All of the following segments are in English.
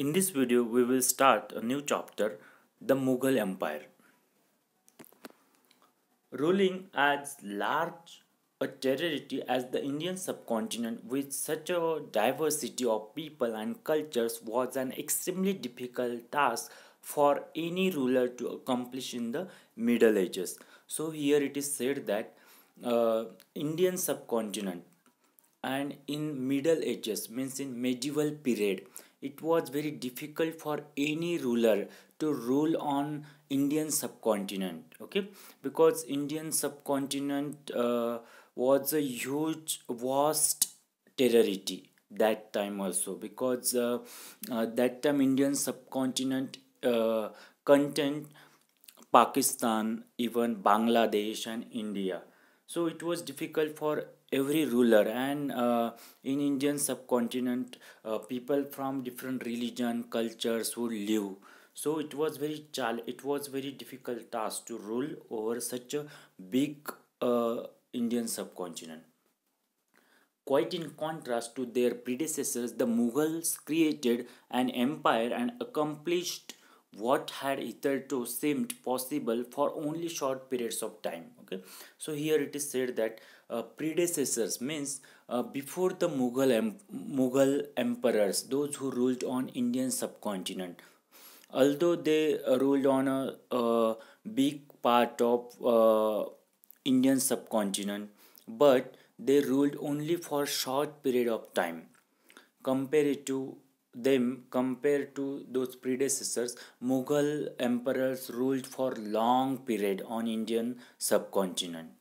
In this video, we will start a new chapter, the Mughal Empire. Ruling as large a territory as the Indian subcontinent with such a diversity of people and cultures was an extremely difficult task for any ruler to accomplish in the Middle Ages. So here it is said that uh, Indian subcontinent and in Middle Ages means in medieval period it was very difficult for any ruler to rule on indian subcontinent okay because indian subcontinent uh, was a huge vast territory that time also because uh, uh, that time indian subcontinent uh, contained pakistan even bangladesh and india so it was difficult for every ruler and uh, in indian subcontinent uh, people from different religion cultures would live so it was very chal it was very difficult task to rule over such a big uh, indian subcontinent quite in contrast to their predecessors the mughals created an empire and accomplished what had hitherto seemed possible for only short periods of time okay so here it is said that uh, predecessors means uh, before the mughal em- mughal emperors those who ruled on indian subcontinent although they uh, ruled on a, a big part of uh, indian subcontinent but they ruled only for short period of time compared to them compared to those predecessors mughal emperors ruled for long period on indian subcontinent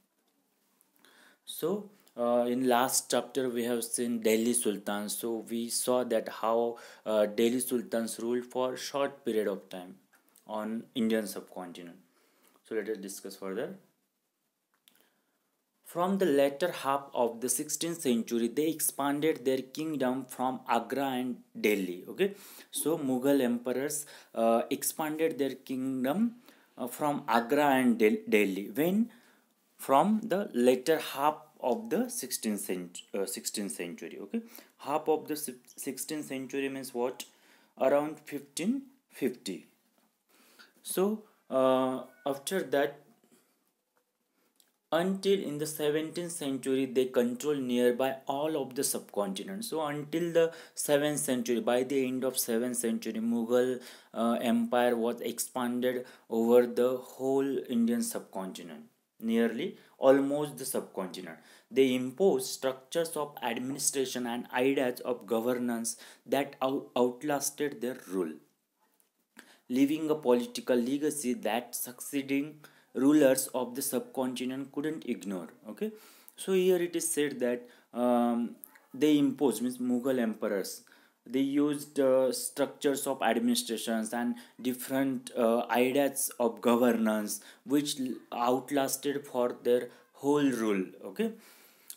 so uh, in last chapter we have seen Delhi Sultan so we saw that how uh, Delhi Sultans ruled for short period of time on Indian subcontinent so let us discuss further from the latter half of the 16th century they expanded their kingdom from Agra and Delhi okay so Mughal emperors uh, expanded their kingdom uh, from Agra and Delhi when from the later half of the 16th century, uh, 16th century okay half of the 16th century means what around 1550 so uh, after that until in the 17th century they controlled nearby all of the subcontinent so until the 7th century by the end of 7th century mughal uh, empire was expanded over the whole indian subcontinent nearly almost the subcontinent. They imposed structures of administration and ideas of governance that out- outlasted their rule, leaving a political legacy that succeeding rulers of the subcontinent couldn't ignore. Okay, so here it is said that um, they imposed means Mughal emperors they used uh, structures of administrations and different uh, ideas of governance which outlasted for their whole rule okay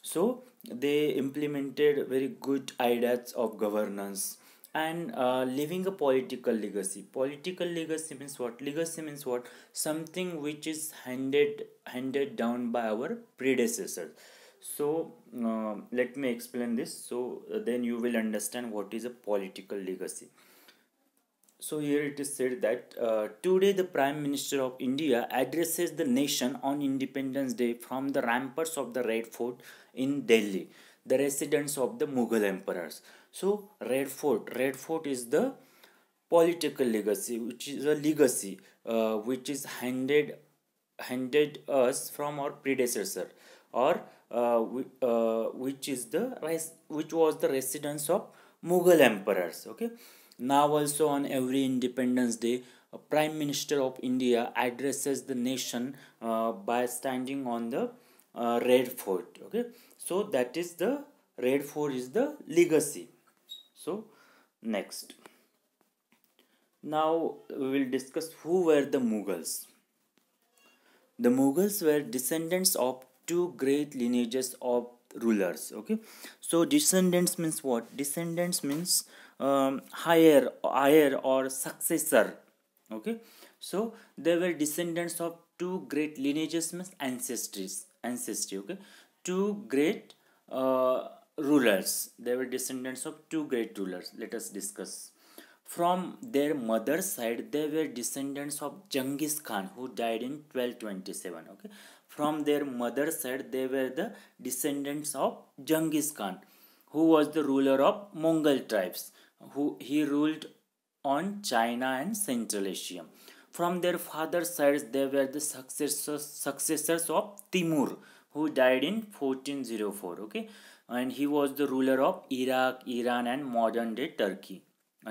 so they implemented very good ideas of governance and uh, leaving a political legacy political legacy means what legacy means what something which is handed handed down by our predecessors so uh, let me explain this so uh, then you will understand what is a political legacy so here it is said that uh, today the prime minister of india addresses the nation on independence day from the ramparts of the red fort in delhi the residence of the mughal emperors so red fort red fort is the political legacy which is a legacy uh, which is handed handed us from our predecessor or uh, uh, which is the which was the residence of Mughal emperors. Okay, now also on every Independence Day, a Prime Minister of India addresses the nation uh, by standing on the uh, Red Fort. Okay, so that is the Red Fort is the legacy. So next, now we will discuss who were the Mughals. The Mughals were descendants of two great lineages of rulers okay so descendants means what descendants means um, higher higher or successor okay so they were descendants of two great lineages means ancestries ancestry okay two great uh, rulers they were descendants of two great rulers let us discuss from their mother's side they were descendants of Genghis Khan who died in 1227 okay from their mother's side they were the descendants of Genghis Khan who was the ruler of Mongol tribes who he ruled on China and Central Asia from their father's side they were the successors successors of Timur who died in 1404 okay and he was the ruler of Iraq Iran and modern day Turkey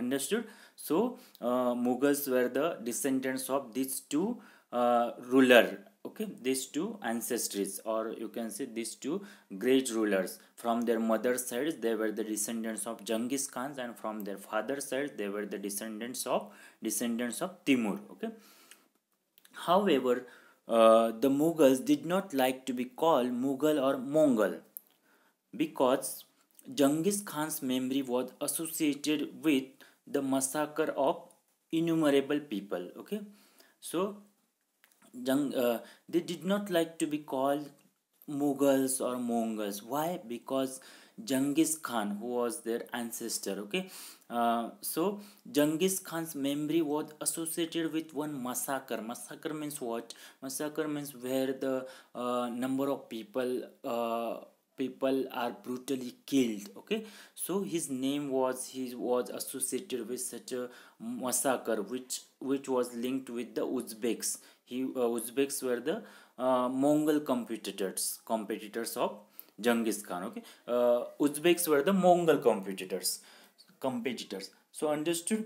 understood so uh, Mughals were the descendants of these two uh, ruler okay these two ancestries or you can say these two great rulers from their mother's side they were the descendants of Genghis Khan and from their father's side they were the descendants of descendants of Timur okay however uh, the Mughals did not like to be called Mughal or Mongol because Genghis Khan's memory was associated with the massacre of innumerable people okay so Jung, uh, they did not like to be called Mughals or Mongols. Why? Because Genghis Khan, who was their ancestor, okay. Uh, so Genghis Khan's memory was associated with one massacre. Massacre means what? Massacre means where the uh, number of people. Uh, people are brutally killed okay so his name was he was associated with such a massacre which which was linked with the uzbeks he uh, uzbeks were the uh, mongol competitors competitors of genghis khan okay uh, uzbeks were the mongol competitors competitors so understood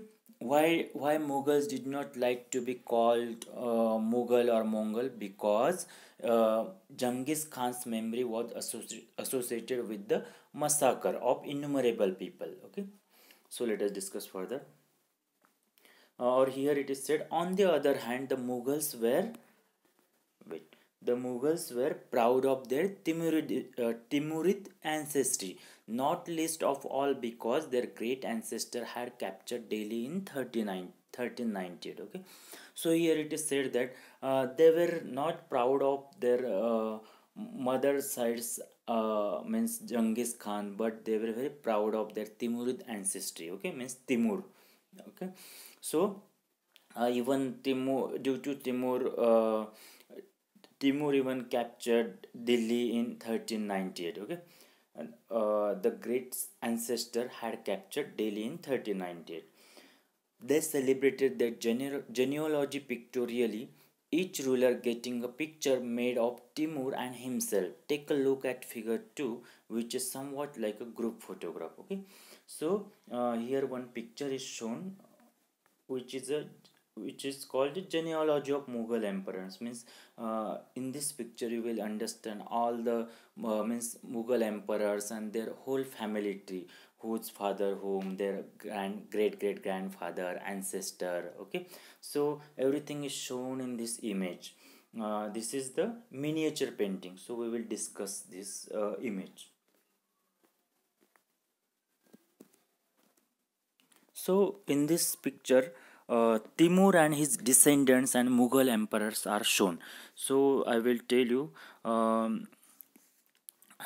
why why mughals did not like to be called uh, mughal or mongol because uh, genghis khan's memory was associ associated with the massacre of innumerable people okay so let us discuss further uh, or here it is said on the other hand the mughals were wait the mughals were proud of their timurid uh, timurid ancestry not least of all because their great ancestor had captured delhi in 39 okay so here it is said that uh, they were not proud of their uh, mother sides uh, means Genghis Khan but they were very proud of their Timurid ancestry okay means Timur okay so uh, even Timur due to Timur uh, Timur even captured Delhi in 1398 okay and uh, the great ancestor had captured Delhi in 1398 they celebrated their gene- genealogy pictorially each ruler getting a picture made of Timur and himself take a look at figure 2 which is somewhat like a group photograph okay so uh, here one picture is shown which is a which is called the genealogy of Mughal emperors means uh, in this picture you will understand all the uh, means Mughal emperors and their whole family tree whose father whom their grand great great grandfather ancestor okay so everything is shown in this image uh, this is the miniature painting so we will discuss this uh, image So in this picture, uh, Timur and his descendants and Mughal emperors are shown. So I will tell you um,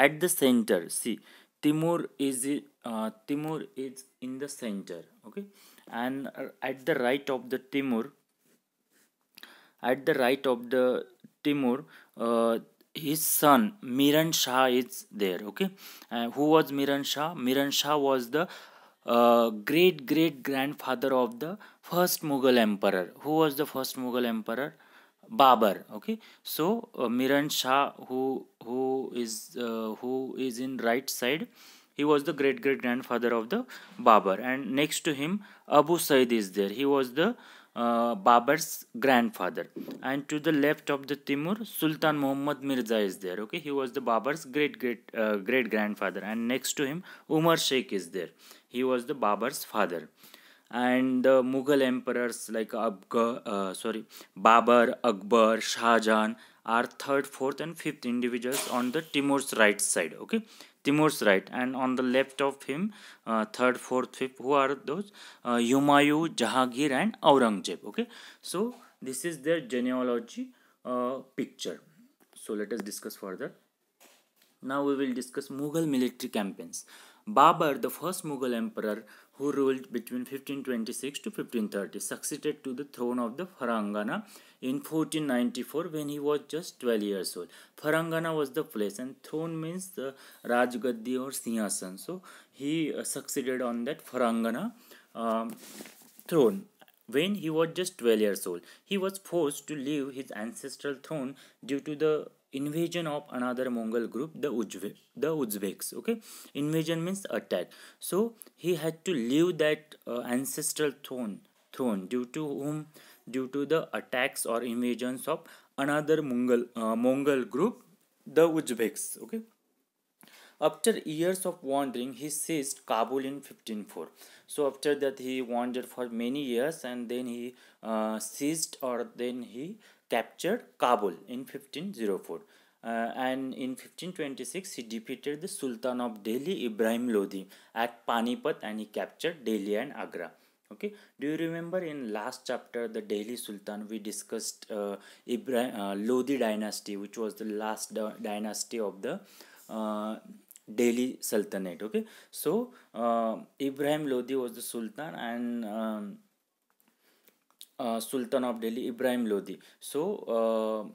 at the center. See, Timur is uh, Timur is in the center. Okay, and uh, at the right of the Timur, at the right of the Timur, uh, his son Miran Shah is there. Okay, uh, who was Miran Shah? Miran Shah was the great great grandfather of the first Mughal emperor. Who was the first Mughal emperor? Babar. Okay, so uh, Miran Shah, who who is uh, who is in right side, he was the great great grandfather of the Babar. and next to him Abu Said is there. He was the uh, grandfather, and to the left of the Timur, Sultan Muhammad Mirza is there. Okay, he was the Babar's great great uh, great grandfather, and next to him Umar Sheikh is there. He was the Babur's father. And the Mughal emperors like Abga, uh, sorry, Babur, Akbar, Shah Jahan are third, fourth, and fifth individuals on the Timur's right side. Okay, Timur's right, and on the left of him, uh, third, fourth, fifth, who are those? Uh, Jahagir, Jahangir, and Aurangzeb. Okay, so this is their genealogy uh, picture. So let us discuss further. Now we will discuss Mughal military campaigns. Babur, the first Mughal emperor who ruled between 1526 to 1530, succeeded to the throne of the Farangana in 1494 when he was just 12 years old. Farangana was the place and throne means the Rajgaddi or Singhasan. So he uh, succeeded on that Farangana um, throne when he was just 12 years old. He was forced to leave his ancestral throne due to the invasion of another Mongol group, the, Uzbe the Uzbeks. Okay, invasion means attack. So he had to leave that uh, ancestral throne, throne due to whom, due to the attacks or invasions of another Mongol uh, Mongol group, the Uzbeks. Okay. After years of wandering, he seized Kabul in fifteen four. So after that, he wandered for many years, and then he uh, seized or then he captured Kabul in 1504. Uh, and in 1526 he defeated the Sultan of Delhi Ibrahim Lodi at Panipat and he captured Delhi and Agra. Okay, do you remember in last chapter the Delhi Sultan we discussed uh, Ibrahim uh, Lodi dynasty which was the last dynasty of the uh, Delhi Sultanate. Okay, so uh, Ibrahim Lodi was the Sultan and um, uh, Sultan of Delhi Ibrahim Lodi. So uh,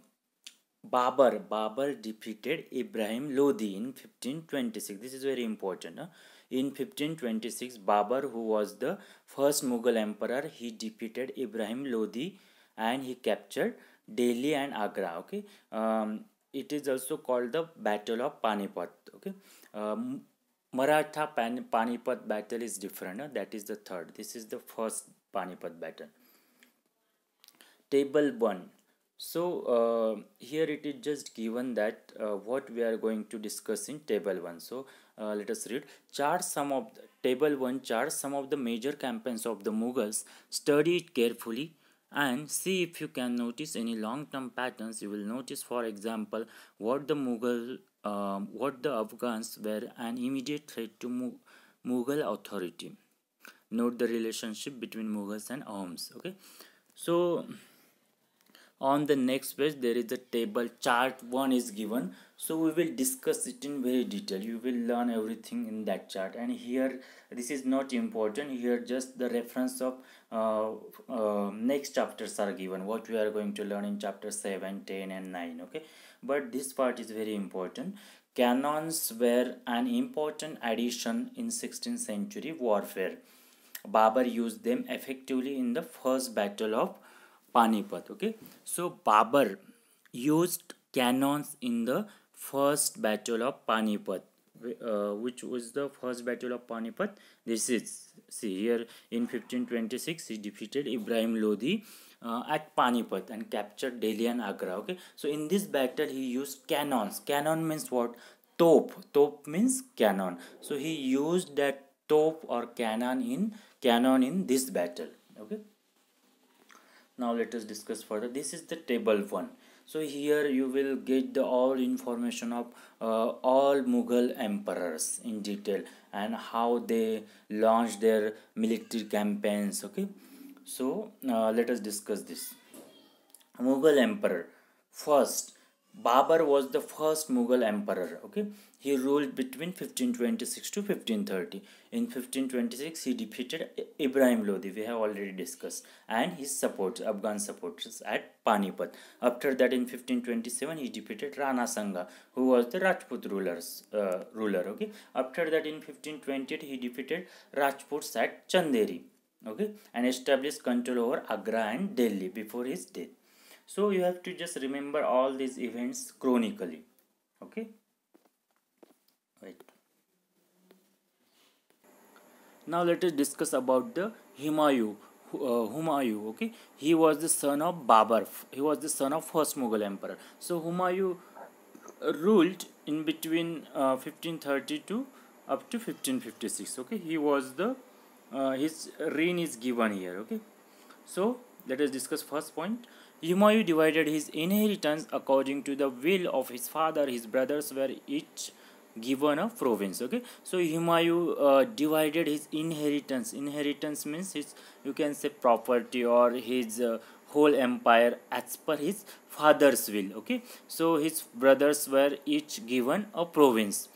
Babar Babar defeated Ibrahim Lodi in 1526. This is very important. Huh? In 1526, Babar, who was the first Mughal emperor, he defeated Ibrahim Lodi and he captured Delhi and Agra. Okay, um, it is also called the Battle of Panipat. Okay, um, Maratha Pan- Panipat battle is different. Huh? That is the third. This is the first Panipat battle table 1 so uh, here it is just given that uh, what we are going to discuss in table 1 so uh, let us read chart some of the, table 1 chart some of the major campaigns of the mughals study it carefully and see if you can notice any long term patterns you will notice for example what the mughal um, what the afghans were an immediate threat to mughal authority note the relationship between mughals and arms okay so on the next page there is a table chart one is given so we will discuss it in very detail you will learn everything in that chart and here this is not important here just the reference of uh, uh, next chapters are given what we are going to learn in chapter 7 10 and 9 okay but this part is very important cannons were an important addition in 16th century warfare Babar used them effectively in the first battle of Panipat. Okay, so Babar used cannons in the first battle of Panipat. Uh, which was the first battle of Panipat? This is see here in 1526 he defeated Ibrahim Lodi uh, at Panipat and captured Delhi and Agra. Okay, so in this battle he used cannons. Cannon means what? Top. Top means cannon. So he used that top or cannon in cannon in this battle. Okay now let us discuss further this is the table one so here you will get the all information of uh, all mughal emperors in detail and how they launched their military campaigns okay so uh, let us discuss this mughal emperor first Babar was the first Mughal emperor. Okay, he ruled between 1526 to 1530. In 1526, he defeated Ibrahim Lodi. We have already discussed, and his supporters, Afghan supporters at Panipat. After that, in 1527, he defeated Rana Sangha, who was the Rajput rulers uh, ruler. Okay, after that, in 1528, he defeated Rajputs at Chanderi. Okay, and established control over Agra and Delhi before his death so you have to just remember all these events chronically okay right now let us discuss about the himayu uh, Humayu, okay, he was the son of Babar. He was the son of first Mughal emperor. So Humayu ruled in between uh, 1532 up to 1556. Okay, he was the uh, his reign is given here. Okay, so let us discuss first point. Umayyad divided his inheritance according to the will of his father. His brothers were each given a province. Okay, so Humayun uh, divided his inheritance. Inheritance means his you can say property or his uh, whole empire as per his father's will. Okay, so his brothers were each given a province.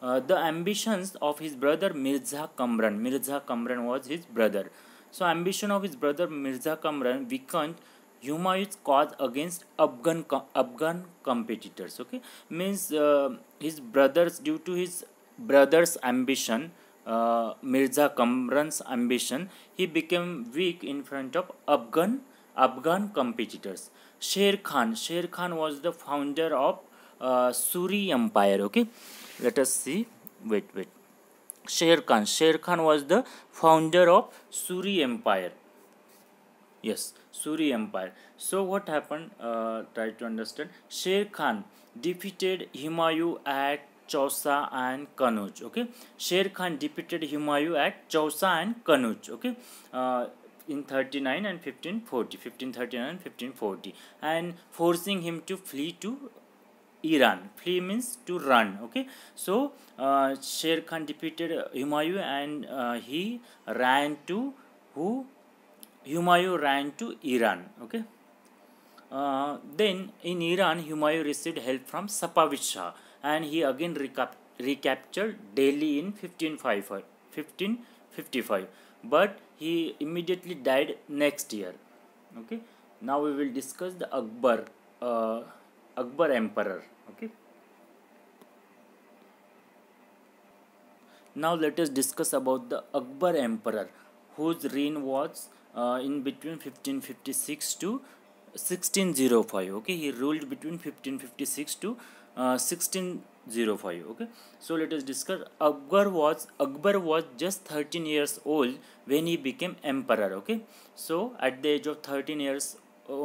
Uh, the ambitions of his brother Mirza Kamran. Mirza Kamran was his brother. So ambition of his brother Mirza Kamran weakened Humayun's cause against Afghan Afghan competitors. Okay, means uh, his brothers due to his brother's ambition, uh, Mirza Kamran's ambition, he became weak in front of Afghan Afghan competitors. Sher Khan, Sher Khan was the founder of uh, Suri Empire. Okay, let us see. Wait, wait. Sher Khan, Sher Khan was the founder of Suri Empire yes suri empire so what happened uh, try to understand sher khan defeated himayu at Chausa and Kanuj. Okay, Sher Khan defeated Humayu at Chausa and Kanuj. Okay, uh, in 39 and 1540, 1539 and 1540, and forcing him to flee to Iran. Flee means to run. Okay, so uh, Sher Khan defeated Humayu and uh, he ran to who Humayu ran to Iran. Okay. Uh, then in Iran, Humayu received help from Safavid Shah and he again recap recaptured Delhi in 1555, 1555. But he immediately died next year. Okay. Now we will discuss the Akbar, uh, Akbar Emperor. Okay. Now let us discuss about the Akbar Emperor whose reign was uh, in between 1556 to 1605 okay he ruled between 1556 to uh, 1605 okay so let us discuss akbar was akbar was just 13 years old when he became emperor okay so at the age of 13 years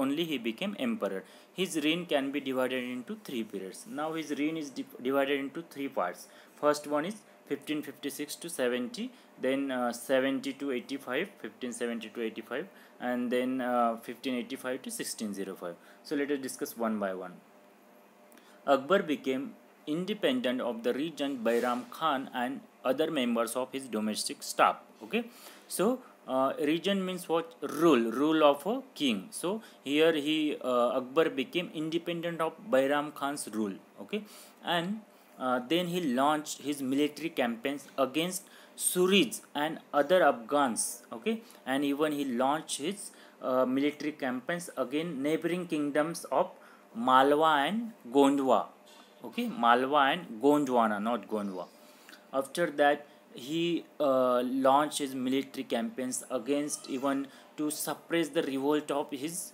only he became emperor his reign can be divided into three periods now his reign is divided into three parts first one is 1556 to 70 then uh, 70 to 85 1570 to 85 and then uh, 1585 to 1605 so let us discuss one by one akbar became independent of the regent bairam khan and other members of his domestic staff okay so uh, region means what rule rule of a king so here he uh, akbar became independent of bairam khan's rule okay and uh, then he launched his military campaigns against Suris and other Afghans. Okay, and even he launched his uh, military campaigns against neighboring kingdoms of Malwa and Gondwa. Okay, Malwa and Gondwana, not Gondwa. After that, he uh, launched his military campaigns against even to suppress the revolt of his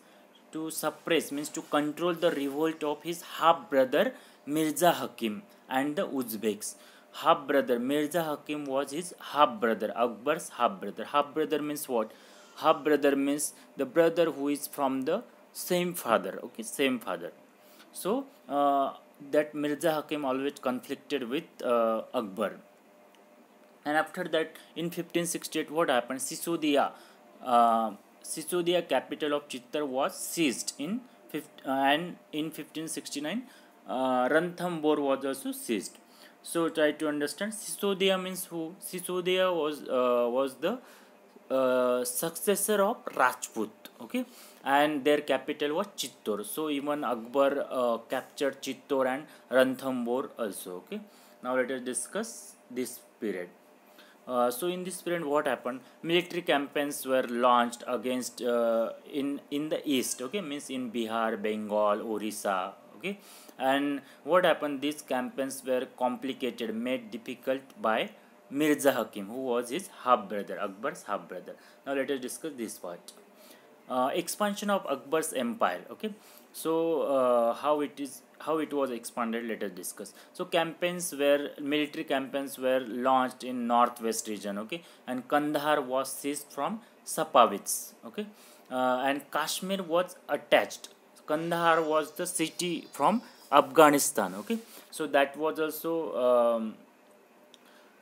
to suppress means to control the revolt of his half brother Mirza Hakim and the Uzbeks. Half brother Mirza Hakim was his half brother, Akbar's half brother. Half brother means what? Half brother means the brother who is from the same father. Okay, same father. So uh, that Mirza Hakim always conflicted with uh, Akbar. And after that, in 1568, what happened? Sisodia, uh, Sisodia capital of Chittor was seized in uh, and in 1569 uh, Ranthambore was also seized. So try to understand Sisodia means who? Sisodia was uh, was the uh, successor of Rajput. Okay, and their capital was Chittor. So even Akbar uh, captured Chittor and Ranthambore also. Okay, now let us discuss this period. Uh, so in this period what happened military campaigns were launched against uh, in in the east okay means in bihar bengal orissa okay and what happened these campaigns were complicated made difficult by mirza hakim who was his half brother akbar's half brother now let us discuss this part uh, expansion of akbar's empire okay so uh, how it is how it was expanded let us discuss so campaigns were military campaigns were launched in northwest region okay and kandahar was seized from sapavids okay uh, and kashmir was attached kandahar was the city from Afghanistan. Okay, so that was also um,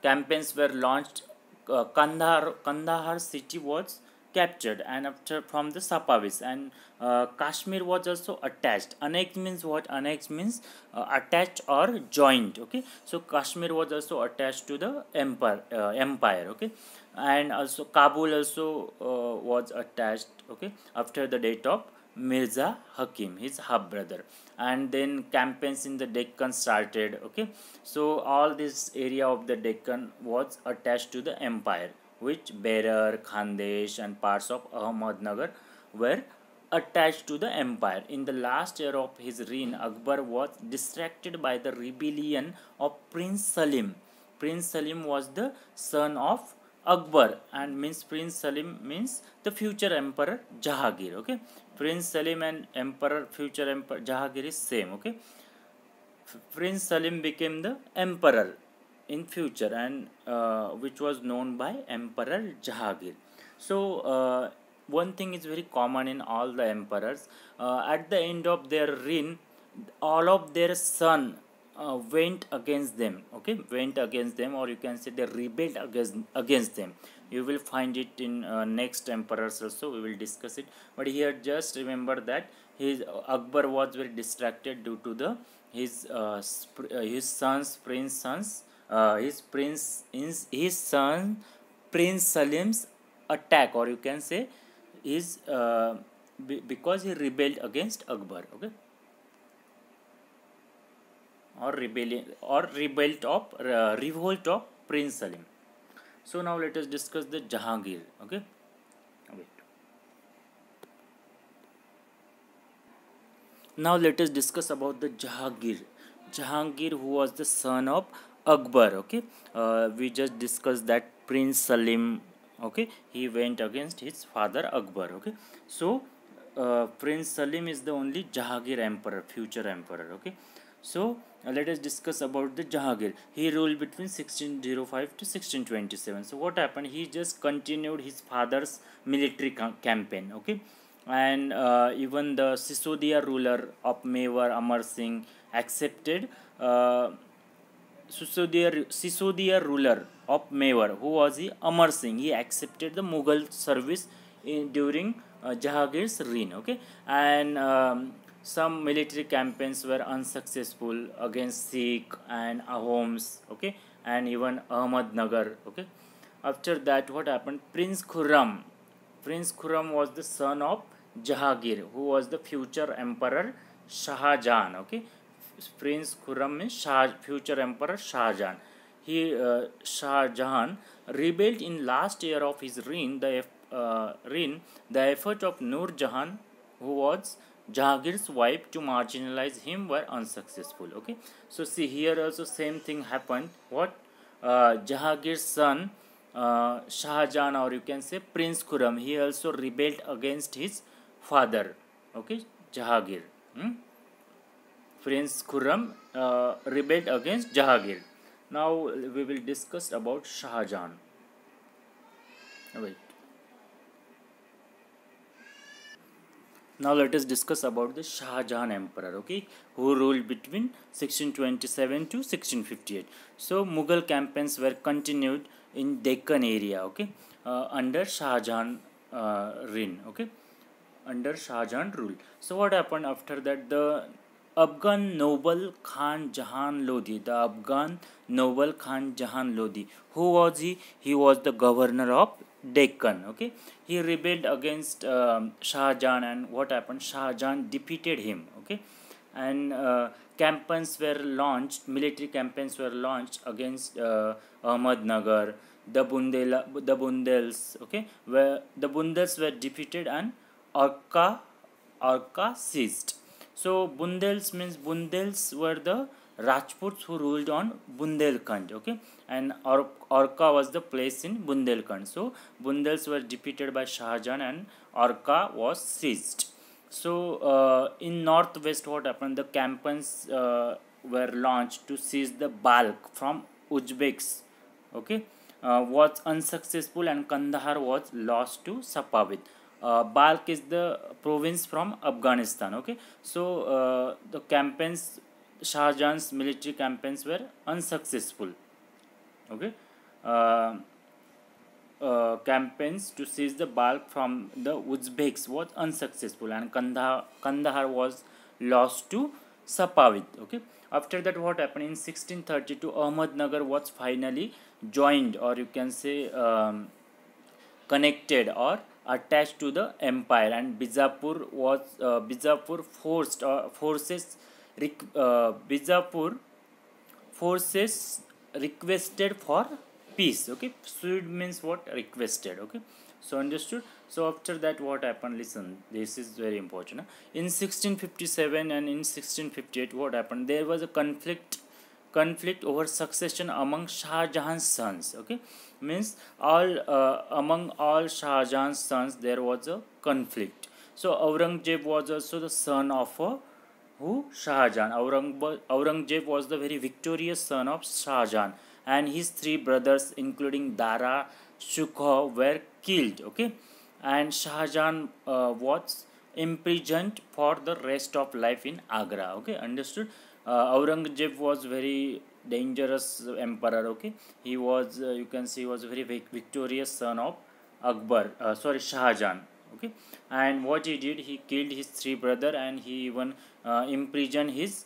campaigns were launched. Uh, Kandahar Kandahar city was captured and after from the Sapavis and uh, Kashmir was also attached. Annexed means what? Annexed means uh, attached or joined. Okay, so Kashmir was also attached to the empire. Uh, empire. Okay, and also Kabul also uh, was attached. Okay, after the date of Mirza Hakim, his half brother, and then campaigns in the Deccan started. Okay, so all this area of the Deccan was attached to the empire, which Berar, Khandesh, and parts of Ahmednagar were attached to the empire. In the last year of his reign, Akbar was distracted by the rebellion of Prince Salim. Prince Salim was the son of Akbar and means Prince Salim means the future emperor Jahagir. Okay, Prince Salim and Emperor, future Emperor Jahangir is same, okay. Prince Salim became the emperor in future and uh, which was known by Emperor Jahangir. So, uh, one thing is very common in all the emperors. Uh, at the end of their reign, all of their son uh, went against them, okay, went against them or you can say they rebelled against, against them you will find it in uh, next emperors also we will discuss it but here just remember that his uh, akbar was very distracted due to the his uh, uh, his son's prince son's uh, his prince his, his son prince salim's attack or you can say his uh, because he rebelled against akbar okay or rebellion or revolt of uh, revolt of prince salim so now let us discuss the Jahangir. Okay. Now let us discuss about the Jahangir. Jahangir, who was the son of Akbar. Okay. Uh, we just discussed that Prince Salim. Okay. He went against his father Akbar. Okay. So uh, Prince Salim is the only Jahangir emperor, future emperor. Okay. So uh, let us discuss about the Jahagir. He ruled between 1605 to 1627. So what happened? He just continued his father's military campaign. Okay, and uh, even the Sisodia ruler of Mewar Amar Singh accepted. Uh, Sisodia, Sisodia ruler of Mewar, who was he? Amar Singh, he accepted the Mughal service in, during uh, reign. Okay, and um, some military campaigns were unsuccessful against Sikh and Ahoms, okay, and even Ahmadnagar, okay. After that, what happened? Prince Khurram, Prince Khurram was the son of Jahangir, who was the future emperor Shah Jahan, okay. Prince Khurram means Shah, future emperor Shah Jahan. He, uh, Shah Jahan, rebuilt in last year of his reign, the uh, reign, the effort of Nur Jahan, who was Jahagir's wife to marginalize him were unsuccessful. Okay, so see here also same thing happened. What uh, son uh, Shah Jahan or you can say Prince Khurram he also rebelled against his father. Okay, Jahangir. Hmm? Prince Khurram uh, rebelled against Jahagir. Now we will discuss about Shah Jahan. Okay. now let us discuss about the Shah Jahan emperor okay who ruled between 1627 to 1658 so Mughal campaigns were continued in Deccan area okay uh, under Shah Jahan uh, reign okay under Shah Jahan rule so what happened after that the Afghan noble Khan Jahan Lodi the Afghan noble Khan Jahan Lodi who was he he was the governor of Deccan okay he rebelled against Shahjahan and what happen Shahjahan defeated him okay and campaigns were launch military campaigns were launch against Ahmadnagar the Bundela the Bundelas okay the Bundelas were defeated and Orchha Orchha seized So Bundels means Bundels were the Rajputs who ruled on Bundelkhand, okay, and Or Orka was the place in Bundelkhand. So Bundels were defeated by Jahan and Orka was seized. So uh, in northwest, what happened? The campaigns uh, were launched to seize the Balk from Uzbeks, okay, uh, was unsuccessful and Kandahar was lost to Safavid uh, Balk is the province from Afghanistan. Okay, so uh, the campaigns, Shah Jahan's military campaigns were unsuccessful. Okay, uh, uh, campaigns to seize the Balk from the Uzbeks was unsuccessful, and Kandahar, Kandahar was lost to Sapavid. Okay, after that, what happened in 1632? Ahmadnagar was finally joined, or you can say um, connected, or attached to the empire and Bijapur was uh, Bijapur forced uh, forces uh, Bijapur forces requested for peace okay sued means what requested okay so understood so after that what happened listen this is very important in 1657 and in 1658 what happened there was a conflict conflict over succession among Shah Jahan's sons. Okay, means all uh, among all Shah Jahan's sons there was a conflict. So Aurangzeb was also the son of a, who Shah Jahan. Aurangzeb was the very victorious son of Shah Jahan, and his three brothers, including Dara, Shukha, were killed. Okay, and Shah Jahan uh, was imprisoned for the rest of life in Agra. Okay, understood uh, aurangzeb was very dangerous emperor okay he was uh, you can see was very victorious son of akbar uh, sorry shah jahan okay and what he did he killed his three brother and he even uh, imprisoned his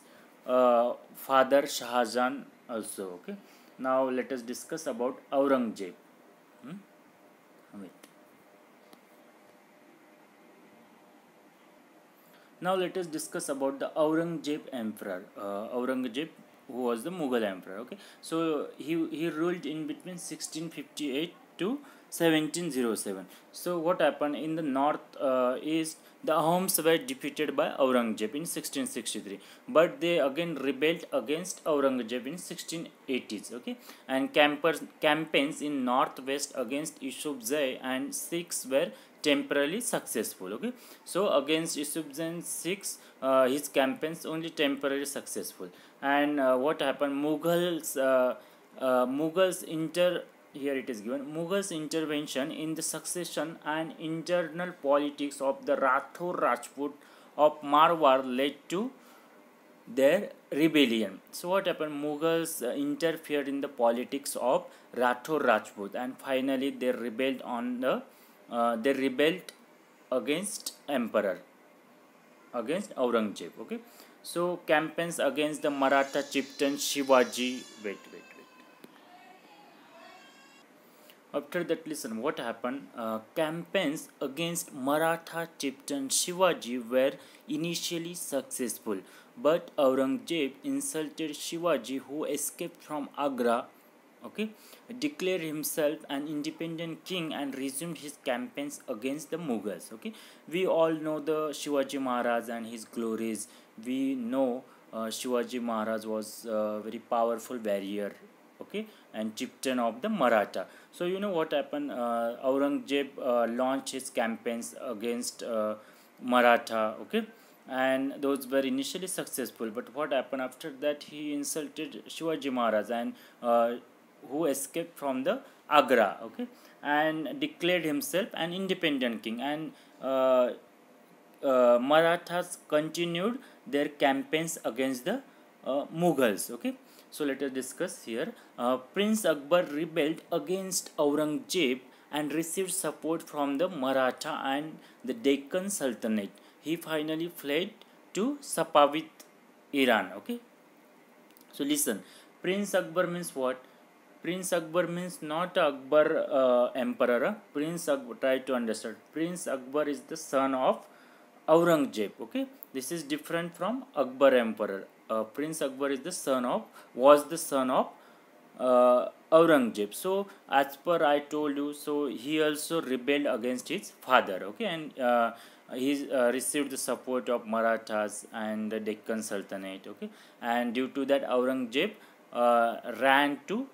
uh, father shah jahan also okay now let us discuss about aurangzeb Now let us discuss about the Aurangzeb emperor. Uh, Aurangzeb who was the Mughal emperor. Okay, so he he ruled in between 1658 to 1707. So what happened in the north uh, east? The Ahoms were defeated by Aurangzeb in 1663, but they again rebelled against Aurangzeb in 1680s. Okay, and campers campaigns in northwest against Ishub and Sikhs were temporarily successful okay so against Isubzan 6 uh, his campaigns only temporarily successful and uh, what happened Mughals uh, uh, Mughals inter here it is given Mughals intervention in the succession and internal politics of the Rathor Rajput of Marwar led to their rebellion. So what happened? Mughals uh, interfered in the politics of Rathor Rajput and finally they rebelled on the uh, they rebelled against emperor against aurangzeb okay so campaigns against the maratha chieftain shivaji wait wait wait after that listen what happened uh, campaigns against maratha chieftain shivaji were initially successful but aurangzeb insulted shivaji who escaped from agra okay declared himself an independent king and resumed his campaigns against the mughals okay we all know the shivaji maharaj and his glories we know uh, shivaji maharaj was a very powerful warrior okay and chieftain of the maratha so you know what happened uh, aurangzeb uh, launched his campaigns against uh, maratha okay and those were initially successful but what happened after that he insulted shivaji maharaj and uh, who escaped from the Agra, okay, and declared himself an independent king. And uh, uh, Marathas continued their campaigns against the uh, Mughals, okay. So let us discuss here. Uh, Prince Akbar rebelled against Aurangzeb and received support from the Maratha and the Deccan Sultanate. He finally fled to Sapavith, Iran. Okay. So listen, Prince Akbar means what? Prince Akbar means not Akbar uh, emperor. Prince Akbar, try to understand. Prince Akbar is the son of Aurangzeb. Okay, this is different from Akbar emperor. Uh, Prince Akbar is the son of was the son of uh, Aurangzeb. So as per I told you, so he also rebelled against his father. Okay, and uh, he uh, received the support of Marathas and the Deccan Sultanate. Okay, and due to that Aurangzeb uh, ran to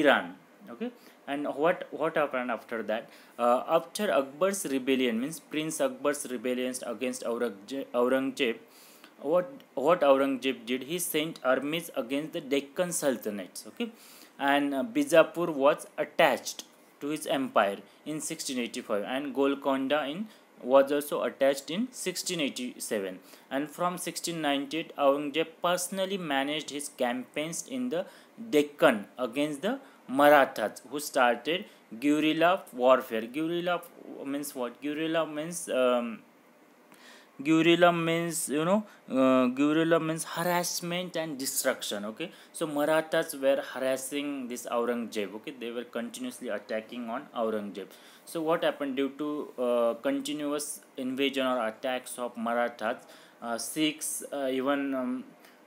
Iran okay and what what happened after that uh, after Akbar's rebellion means Prince Akbar's rebellion against Aurangzeb, Aurangzeb what what Aurangzeb did he sent armies against the Deccan Sultanates okay and uh, Bijapur was attached to his empire in 1685 and Golconda in was also attached in 1687 and from 1698 Aurangzeb personally managed his campaigns in the Deccan against the Marathas who started guerrilla warfare. Guerrilla means what? Guerrilla means um, guerrilla means you know uh, guerrilla means harassment and destruction. Okay, so Marathas were harassing this Aurangzeb. Okay, they were continuously attacking on Aurangzeb. So what happened due to uh, continuous invasion or attacks of Marathas? Uh, Sikhs uh, even um,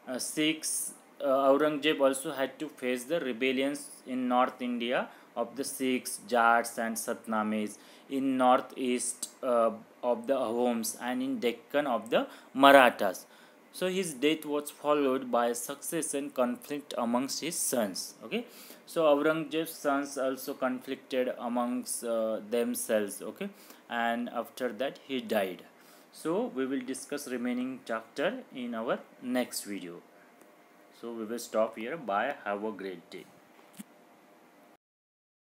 uh, Sikhs uh, Aurangzeb also had to face the rebellions in North India of the Sikhs, Jats and Satnamis, in northeast uh, of the Ahoms and in Deccan of the Marathas. So his death was followed by a succession conflict amongst his sons. Okay, so Aurangzeb's sons also conflicted amongst uh, themselves. Okay, and after that he died. So we will discuss remaining chapter in our next video. So we will stop here. Bye. Have a great day.